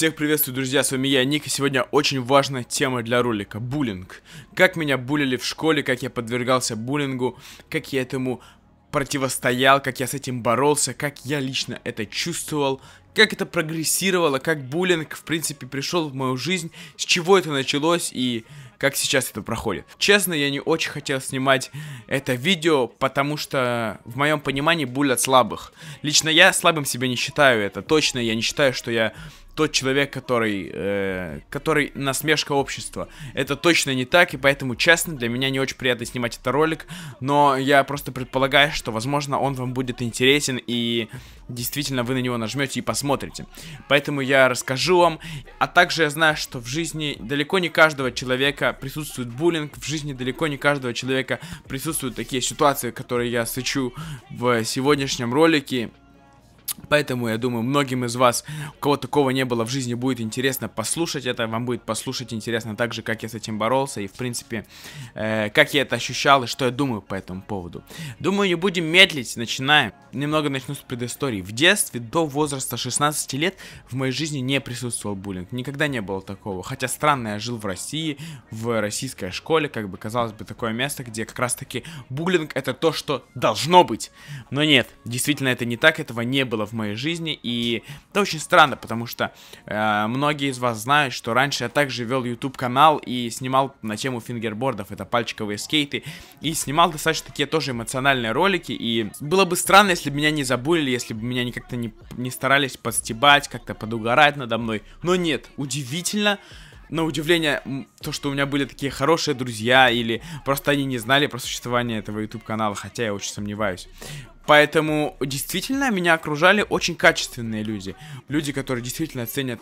Всех приветствую, друзья, с вами я, Ник, и сегодня очень важная тема для ролика – буллинг. Как меня булили в школе, как я подвергался буллингу, как я этому противостоял, как я с этим боролся, как я лично это чувствовал, как это прогрессировало, как буллинг, в принципе, пришел в мою жизнь, с чего это началось и как сейчас это проходит. Честно, я не очень хотел снимать это видео, потому что в моем понимании булят слабых. Лично я слабым себя не считаю, это точно, я не считаю, что я тот человек, который, э, который насмешка общества. Это точно не так, и поэтому, честно, для меня не очень приятно снимать этот ролик, но я просто предполагаю, что, возможно, он вам будет интересен, и действительно вы на него нажмете и посмотрите. Поэтому я расскажу вам, а также я знаю, что в жизни далеко не каждого человека присутствует буллинг, в жизни далеко не каждого человека присутствуют такие ситуации, которые я сычу в сегодняшнем ролике, Поэтому, я думаю, многим из вас, у кого такого не было в жизни, будет интересно послушать это. Вам будет послушать интересно так же, как я с этим боролся и, в принципе, э, как я это ощущал и что я думаю по этому поводу. Думаю, не будем медлить, начинаем. Немного начну с предыстории. В детстве до возраста 16 лет в моей жизни не присутствовал буллинг. Никогда не было такого. Хотя странно, я жил в России, в российской школе, как бы казалось бы такое место, где как раз таки буллинг это то, что должно быть. Но нет, действительно это не так, этого не было в моей жизни, и это очень странно, потому что э, многие из вас знают, что раньше я также вел YouTube-канал и снимал на тему фингербордов, это пальчиковые скейты, и снимал достаточно такие тоже эмоциональные ролики, и было бы странно, если бы меня не забыли, если бы меня как-то не, не старались подстебать, как-то подугарать надо мной, но нет, удивительно, на удивление, то, что у меня были такие хорошие друзья, или просто они не знали про существование этого YouTube канала, хотя я очень сомневаюсь. Поэтому действительно меня окружали очень качественные люди. Люди, которые действительно ценят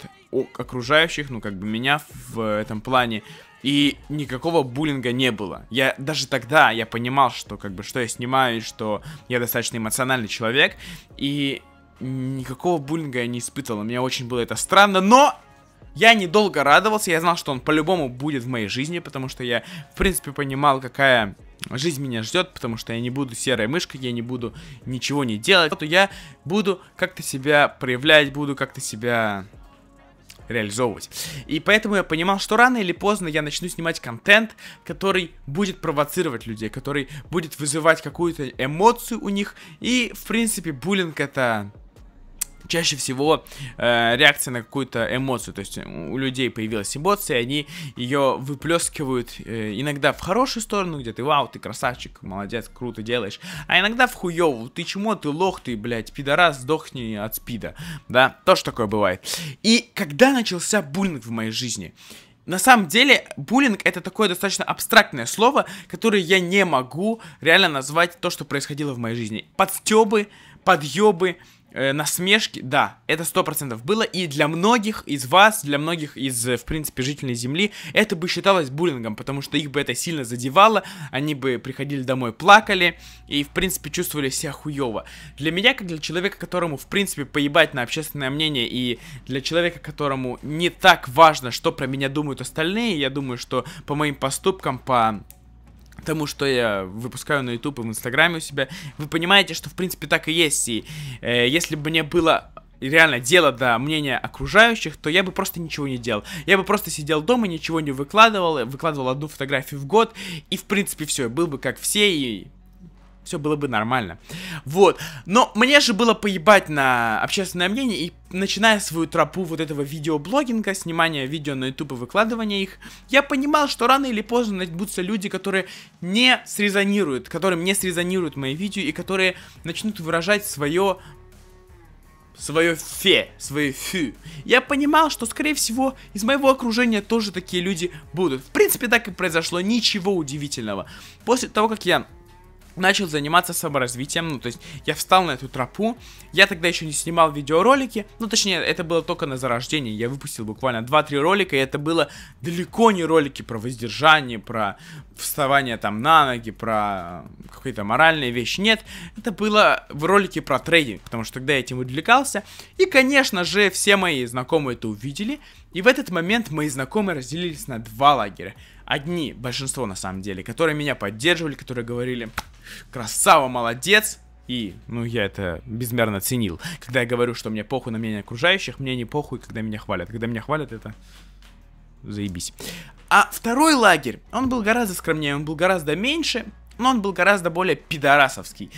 окружающих, ну как бы меня в этом плане. И никакого буллинга не было. Я даже тогда я понимал, что как бы что я снимаю, и что я достаточно эмоциональный человек. И никакого буллинга я не испытывал. Мне очень было это странно, но я недолго радовался. Я знал, что он по-любому будет в моей жизни, потому что я, в принципе, понимал, какая жизнь меня ждет, потому что я не буду серой мышкой, я не буду ничего не делать, то я буду как-то себя проявлять, буду как-то себя реализовывать. И поэтому я понимал, что рано или поздно я начну снимать контент, который будет провоцировать людей, который будет вызывать какую-то эмоцию у них. И, в принципе, буллинг это чаще всего э, реакция на какую-то эмоцию. То есть э, у людей появилась эмоция, и они ее выплескивают э, иногда в хорошую сторону, где ты вау, ты красавчик, молодец, круто делаешь, а иногда в хуевую, ты чмо, ты лох, ты, блядь, пидорас, сдохни от спида. Да, тоже такое бывает. И когда начался буллинг в моей жизни? на самом деле, буллинг это такое достаточно абстрактное слово, которое я не могу реально назвать то, что происходило в моей жизни. Подстебы, подъебы, э, насмешки, да, это сто процентов было, и для многих из вас, для многих из, э, в принципе, жителей Земли, это бы считалось буллингом, потому что их бы это сильно задевало, они бы приходили домой, плакали, и, в принципе, чувствовали себя хуёво. Для меня, как для человека, которому, в принципе, поебать на общественное мнение, и для человека, которому не так важно, что про меня думают остальные, я думаю, что по моим поступкам, по тому, что я выпускаю на YouTube и в Инстаграме у себя, вы понимаете, что в принципе так и есть. И э, если бы мне было реально дело до мнения окружающих, то я бы просто ничего не делал. Я бы просто сидел дома, ничего не выкладывал, выкладывал одну фотографию в год, и в принципе все, был бы как все, и все было бы нормально. Вот. Но мне же было поебать на общественное мнение, и начиная свою тропу вот этого видеоблогинга, снимания видео на YouTube и выкладывания их, я понимал, что рано или поздно найдутся люди, которые не срезонируют, которым не срезонируют мои видео, и которые начнут выражать свое свое фе, свое фю. Я понимал, что, скорее всего, из моего окружения тоже такие люди будут. В принципе, так и произошло, ничего удивительного. После того, как я начал заниматься саморазвитием, ну, то есть я встал на эту тропу, я тогда еще не снимал видеоролики, ну, точнее, это было только на зарождении, я выпустил буквально 2-3 ролика, и это было далеко не ролики про воздержание, про вставание там на ноги, про какие-то моральные вещи, нет, это было в ролике про трейдинг, потому что тогда я этим увлекался, и, конечно же, все мои знакомые это увидели, и в этот момент мои знакомые разделились на два лагеря одни, большинство на самом деле, которые меня поддерживали, которые говорили, красава, молодец, и, ну, я это безмерно ценил. Когда я говорю, что мне похуй на мнение окружающих, мне не похуй, когда меня хвалят. Когда меня хвалят, это заебись. А второй лагерь, он был гораздо скромнее, он был гораздо меньше, но он был гораздо более пидорасовский.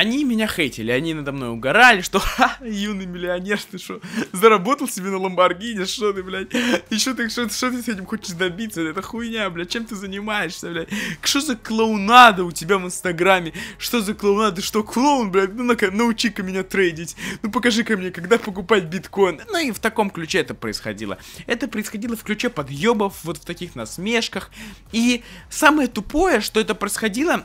Они меня хейтили, они надо мной угорали, что ха, юный миллионер, ты что, заработал себе на Ламборгини, что ты, блядь, и что ты, что, что ты с этим хочешь добиться, это хуйня, блядь, чем ты занимаешься, блядь, что за клоунада у тебя в Инстаграме, что за клоунада, что клоун, блядь, ну на ка научи-ка меня трейдить, ну покажи-ка мне, когда покупать биткоин, ну и в таком ключе это происходило, это происходило в ключе подъебов, вот в таких насмешках, и самое тупое, что это происходило,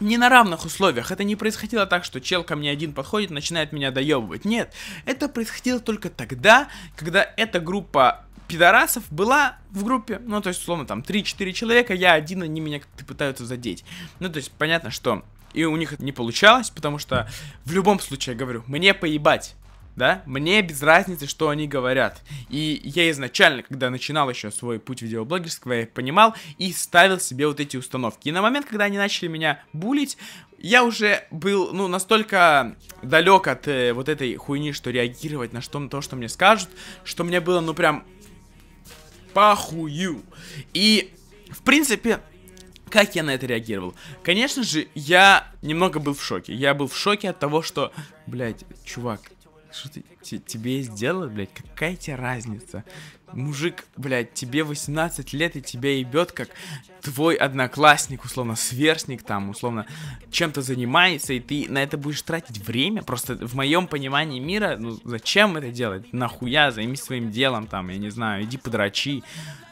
не на равных условиях. Это не происходило так, что чел ко мне один подходит, начинает меня доебывать. Нет, это происходило только тогда, когда эта группа пидорасов была в группе, ну, то есть, условно, там, 3-4 человека, я один, они меня как-то пытаются задеть. Ну, то есть, понятно, что и у них это не получалось, потому что в любом случае, я говорю, мне поебать да, мне без разницы, что они говорят. И я изначально, когда начинал еще свой путь видеоблогерского, я понимал и ставил себе вот эти установки. И на момент, когда они начали меня булить, я уже был, ну, настолько далек от э, вот этой хуйни, что реагировать на, что, на то, что мне скажут, что мне было, ну, прям похую. И, в принципе, как я на это реагировал? Конечно же, я немного был в шоке. Я был в шоке от того, что, блядь, чувак, что ты, тебе сделали, блядь? Какая тебе разница? Мужик, блядь, тебе 18 лет и тебя ебет, как твой одноклассник, условно, сверстник там, условно, чем-то занимается, и ты на это будешь тратить время. Просто в моем понимании мира, ну, зачем это делать? Нахуя, займись своим делом там, я не знаю, иди подрачи.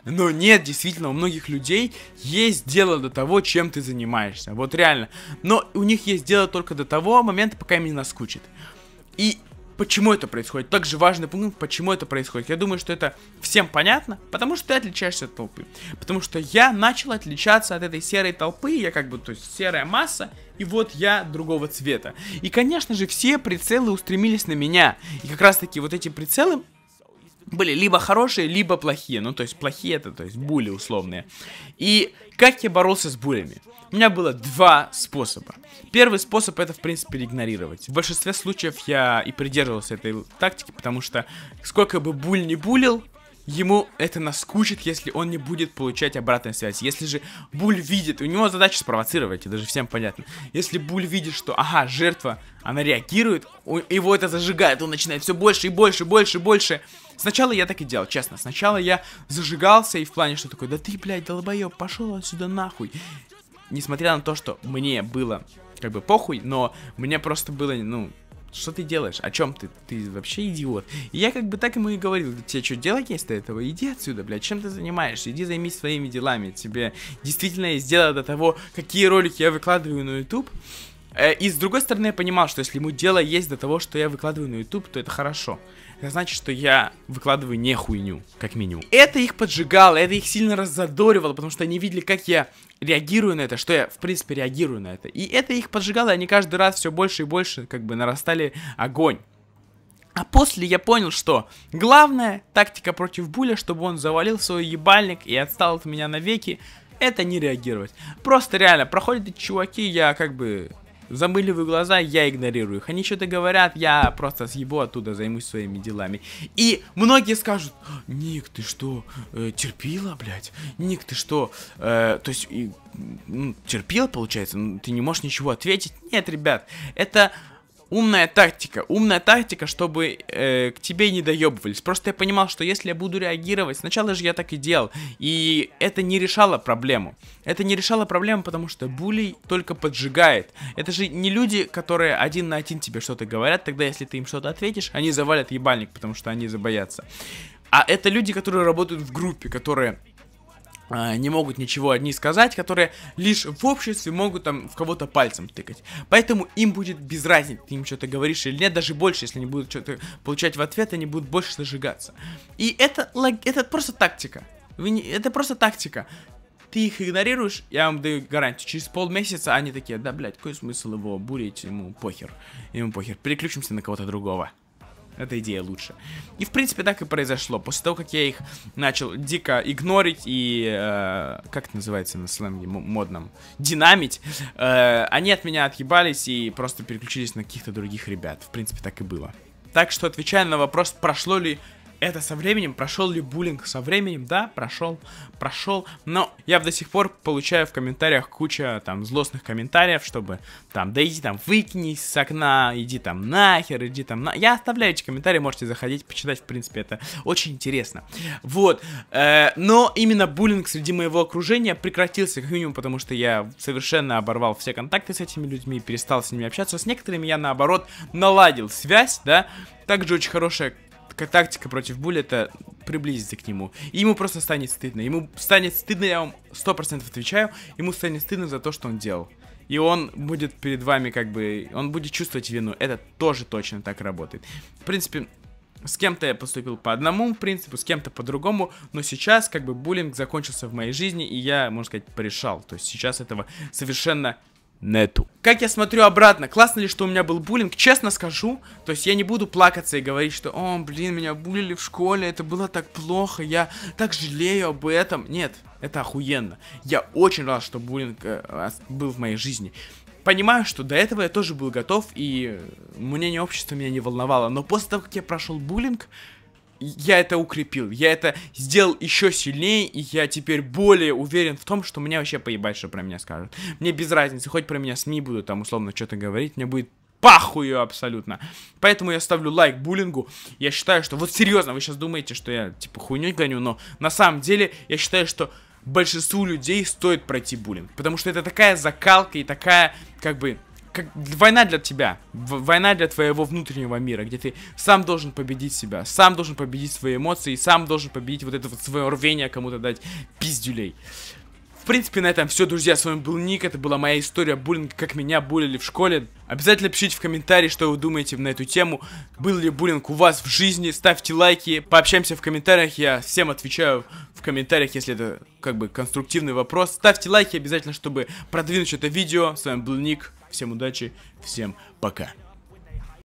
Но нет, действительно, у многих людей есть дело до того, чем ты занимаешься. Вот реально. Но у них есть дело только до того момента, пока им не наскучит. И почему это происходит. Также важный пункт, почему это происходит. Я думаю, что это всем понятно, потому что ты отличаешься от толпы. Потому что я начал отличаться от этой серой толпы, я как бы, то есть серая масса, и вот я другого цвета. И, конечно же, все прицелы устремились на меня. И как раз таки вот эти прицелы были либо хорошие, либо плохие. Ну, то есть плохие это, то есть були условные. И как я боролся с булями? У меня было два способа. Первый способ это, в принципе, игнорировать. В большинстве случаев я и придерживался этой тактики, потому что сколько бы буль не булил, ему это наскучит, если он не будет получать обратную связь. Если же Буль видит, у него задача спровоцировать, это же всем понятно. Если Буль видит, что, ага, жертва, она реагирует, он, его это зажигает, он начинает все больше и больше, больше, больше. Сначала я так и делал, честно. Сначала я зажигался и в плане, что такое, да ты, блядь, долбоеб, пошел отсюда нахуй. Несмотря на то, что мне было как бы похуй, но мне просто было, ну, что ты делаешь? О чем ты? Ты вообще идиот. И я как бы так ему и говорил, тебе что, делать есть до этого? Иди отсюда, блядь, чем ты занимаешься? Иди займись своими делами. Тебе действительно есть дело до того, какие ролики я выкладываю на YouTube. Э, и с другой стороны, я понимал, что если ему дело есть до того, что я выкладываю на YouTube, то это хорошо это значит, что я выкладываю не хуйню, как минимум. Это их поджигало, это их сильно раззадоривало, потому что они видели, как я реагирую на это, что я, в принципе, реагирую на это. И это их поджигало, и они каждый раз все больше и больше, как бы, нарастали огонь. А после я понял, что главная тактика против Буля, чтобы он завалил свой ебальник и отстал от меня навеки, это не реагировать. Просто реально, проходят эти чуваки, я как бы замыливаю глаза, я игнорирую их. Они что-то говорят, я просто съебу оттуда, займусь своими делами. И многие скажут, Ник, ты что, э, терпила, блядь? Ник, ты что, э, то есть, и, ну, терпила, получается? Ну, ты не можешь ничего ответить? Нет, ребят, это умная тактика. Умная тактика, чтобы э, к тебе не доебывались. Просто я понимал, что если я буду реагировать, сначала же я так и делал. И это не решало проблему. Это не решало проблему, потому что булей только поджигает. Это же не люди, которые один на один тебе что-то говорят. Тогда, если ты им что-то ответишь, они завалят ебальник, потому что они забоятся. А это люди, которые работают в группе, которые а, не могут ничего одни сказать, которые лишь в обществе могут там в кого-то пальцем тыкать. Поэтому им будет без разницы, ты им что-то говоришь или нет, даже больше, если они будут что-то получать в ответ, они будут больше зажигаться. И это, это просто тактика. Вы не, это просто тактика. Ты их игнорируешь, я вам даю гарантию. Через полмесяца они такие, да, блядь, какой смысл его бурить, ему похер. Ему похер. Переключимся на кого-то другого. Эта идея лучше. И, в принципе, так и произошло. После того, как я их начал дико игнорить и, э, как это называется на сленге модном, динамить, э, они от меня отъебались и просто переключились на каких-то других ребят. В принципе, так и было. Так что, отвечая на вопрос, прошло ли это со временем, прошел ли буллинг со временем, да, прошел, прошел, но я до сих пор получаю в комментариях куча там злостных комментариев, чтобы там, да иди там, выкинись с окна, иди там нахер, иди там на... Я оставляю эти комментарии, можете заходить, почитать, в принципе, это очень интересно. Вот, э, но именно буллинг среди моего окружения прекратился, как минимум, потому что я совершенно оборвал все контакты с этими людьми, перестал с ними общаться, с некоторыми я, наоборот, наладил связь, да, также очень хорошая какая тактика против это приблизиться к нему. И ему просто станет стыдно. Ему станет стыдно, я вам 100% отвечаю, ему станет стыдно за то, что он делал. И он будет перед вами как бы... Он будет чувствовать вину. Это тоже точно так работает. В принципе, с кем-то я поступил по одному принципу, с кем-то по другому, но сейчас как бы буллинг закончился в моей жизни, и я, можно сказать, порешал. То есть сейчас этого совершенно нету. Как я смотрю обратно, классно ли, что у меня был буллинг, честно скажу, то есть я не буду плакаться и говорить, что, о, блин, меня булили в школе, это было так плохо, я так жалею об этом. Нет, это охуенно. Я очень рад, что буллинг э, был в моей жизни. Понимаю, что до этого я тоже был готов, и мнение общества меня не волновало, но после того, как я прошел буллинг, я это укрепил, я это сделал еще сильнее, и я теперь более уверен в том, что меня вообще поебать, что про меня скажут. Мне без разницы, хоть про меня СМИ будут там условно что-то говорить, мне будет пахую абсолютно. Поэтому я ставлю лайк буллингу. Я считаю, что... Вот серьезно, вы сейчас думаете, что я типа хуйню гоню, но на самом деле я считаю, что большинству людей стоит пройти буллинг. Потому что это такая закалка и такая, как бы, как война для тебя, война для твоего внутреннего мира, где ты сам должен победить себя, сам должен победить свои эмоции, сам должен победить вот это вот свое рвение кому-то дать пиздюлей принципе, на этом все, друзья. С вами был Ник, это была моя история буллинга, как меня булили в школе. Обязательно пишите в комментарии, что вы думаете на эту тему. Был ли буллинг у вас в жизни? Ставьте лайки, пообщаемся в комментариях. Я всем отвечаю в комментариях, если это как бы конструктивный вопрос. Ставьте лайки обязательно, чтобы продвинуть это видео. С вами был Ник, всем удачи, всем пока.